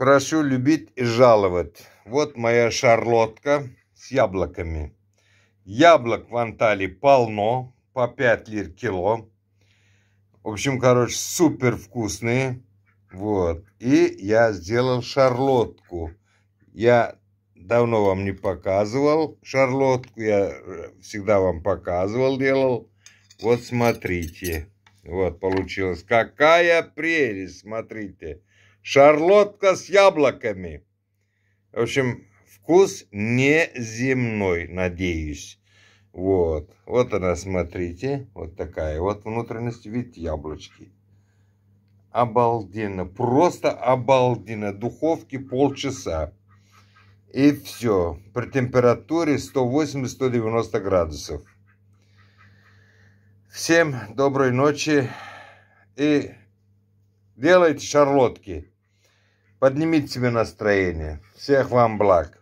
Прошу любить и жаловать. Вот моя шарлотка с яблоками. Яблок в Анталии полно, по 5 лир кило. В общем, короче, супер вкусные. Вот. И я сделал шарлотку. Я давно вам не показывал шарлотку. Я э, всегда вам показывал, делал. Вот смотрите. Вот получилось. Какая прелесть, смотрите. Смотрите. Шарлотка с яблоками. В общем, вкус неземной, надеюсь. Вот. Вот она, смотрите. Вот такая вот внутренность. вид яблочки. Обалденно. Просто обалденно. Духовки полчаса. И все. При температуре 180-190 градусов. Всем доброй ночи. И делайте шарлотки поднимите себе настроение. Всех вам благ.